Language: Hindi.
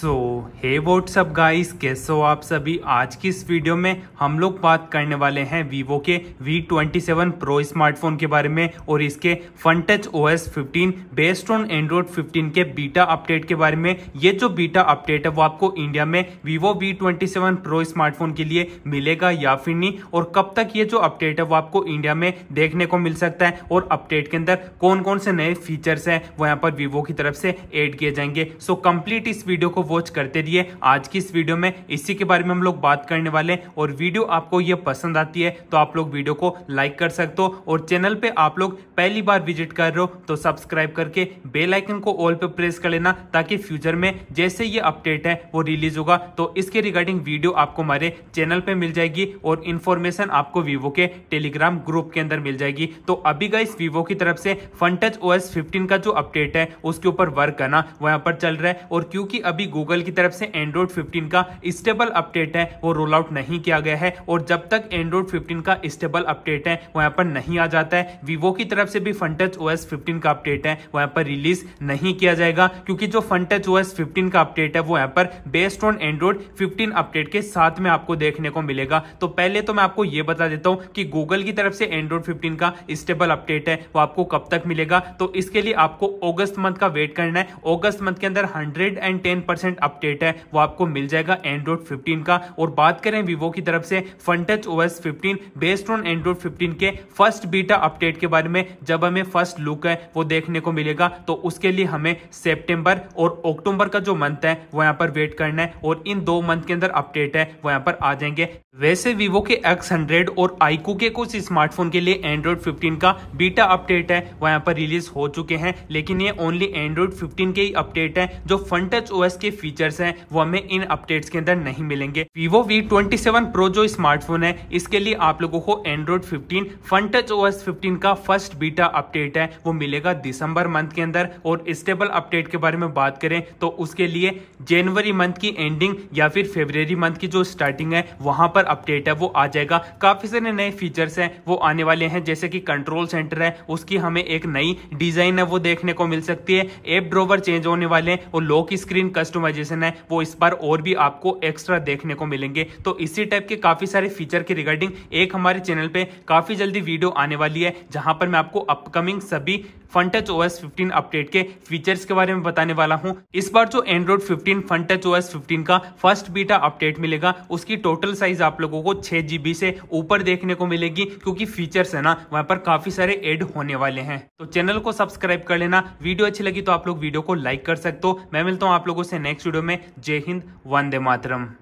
सो हे व्हाट्सअप गाइस कैसे हो आप सभी आज की इस वीडियो में हम लोग बात करने वाले हैं वीवो के V27 प्रो स्मार्टफोन के बारे में और इसके Fun Touch O S fifteen based on Android 15 के बीटा अपडेट के बारे में ये जो बीटा अपडेट है वो आपको इंडिया में वीवो V27 प्रो स्मार्टफोन के लिए मिलेगा या फिर नहीं और कब तक ये जो अपडेट है वो आपको इंडिया में देखने को मिल सकता है और अपडेट के अंदर कौन कौन से नए फीचर्स हैं वो यहाँ पर वीवो की तरफ से एड किए जाएंगे सो कंप्लीट इस वीडियो को वॉच करते रहिए आज की इस वीडियो में इसी के बारे में हम लोग बात करने वाले हैं और वीडियो आपको ये पसंद आती है तो आप लोग वीडियो को लाइक कर सकते हो और चैनल पे आप लोग पहली बार विजिट कर रहे हो तो सब्सक्राइब करके बेल आइकन को ऑल पे प्रेस कर लेना ताकि फ्यूचर में जैसे ये अपडेट है वो रिलीज होगा तो इसके रिगार्डिंग वीडियो आपको हमारे चैनल पर मिल जाएगी और इन्फॉर्मेशन आपको वीवो के टेलीग्राम ग्रुप के अंदर मिल जाएगी तो अभी गाइस वीवो की तरफ से फनटच ओ एस का जो अपडेट है उसके ऊपर वर्क करना वहां पर चल रहा है और क्योंकि अभी गूगल की तरफ से एंड्रॉइड 15 का स्टेबल अपडेट है वो रोल आउट नहीं किया गया है और जब तक एंड्रॉइड 15 का स्टेबल अपडेट है वो यहाँ पर नहीं आ जाता है वीवो की तरफ से भी फनटच ओ एस का अपडेट है वो यहाँ पर रिलीज नहीं किया जाएगा क्योंकि जो फनटच ओ एस का अपडेट है वो यहाँ पर based on Android fifteen update के साथ में आपको देखने को मिलेगा तो पहले तो मैं आपको ये बता देता हूँ कि गूगल की तरफ से एंड्रॉइड फिफ्टीन का स्टेबल अपडेट है वो आपको कब तक मिलेगा तो इसके लिए आपको अगस्त मंथ का वेट करना है अगस्त मंथ के अंदर hundred and ten percent percent update है वो आपको मिल जाएगा एंड्रॉइड 15 का और बात करें वीवो की तरफ से FunTouch OS 15 based on Android 15 के फर्स्ट बीटा अपडेट के बारे में जब हमें फर्स्ट लुक है वो देखने को मिलेगा तो उसके लिए हमें सेप्टेम्बर और अक्टूबर का जो मंथ है वो यहाँ पर वेट करना है और इन दो मंथ के अंदर अपडेट है वो यहाँ पर आ जाएंगे वैसे वीवो के एक्स और आईकू के कुछ स्मार्टफोन के लिए एंड्रॉइड फिफ्टीन का बीटा अपडेट है वो यहाँ पर रिलीज हो चुके हैं लेकिन ये ओनली एंड्रॉइड फिफ्टीन के ही अपडेट है जो फनटच ओएस के फीचर्स हैं वो हमें इन अपडेट्स के अंदर नहीं मिलेंगे Vivo V27 Pro जो स्मार्टफोन है इसके लिए आप लोगों को Android 15 Fun Touch O S का फर्स्ट बीटा अपडेट है वो मिलेगा दिसंबर मंथ के अंदर और स्टेबल अपडेट के बारे में बात करें तो उसके लिए जनवरी मंथ की एंडिंग या फिर फेब्रवरी मंथ की जो स्टार्टिंग है वहां पर अपडेट है वो आ जाएगा काफी सारे नए फीचर्स हैं वो आने वाले हैं जैसे कि कंट्रोल सेंटर है उसकी हमें एक नई डिजाइन है वो देखने को मिल सकती है एप ड्रोवर चेंज होने वाले हैं और लॉक स्क्रीन कस्टमाइज कस्टमाइजेशन है वो इस बार और भी आपको एक्स्ट्रा देखने को मिलेंगे तो इसी टाइप के काफ़ी सारे फीचर के रिगार्डिंग एक हमारे चैनल पे काफ़ी जल्दी वीडियो आने वाली है जहां पर मैं आपको अपकमिंग सभी फन टच ओ 15 अपडेट के फीचर्स के बारे में बताने वाला हूं इस बार जो एंड्रॉइड 15 फन टच ओ 15 का फर्स्ट बीटा अपडेट मिलेगा उसकी टोटल साइज आप लोगों को छह जीबी से ऊपर देखने को मिलेगी क्योंकि फीचर्स है ना वहां पर काफी सारे ऐड होने वाले हैं तो चैनल को सब्सक्राइब कर लेना वीडियो अच्छी लगी तो आप लोग वीडियो को लाइक कर सकते हो मैं मिलता हूँ आप लोगों से नेक्स्ट नेक्स्ट वीडियो में जय हिंद वंदे मातरम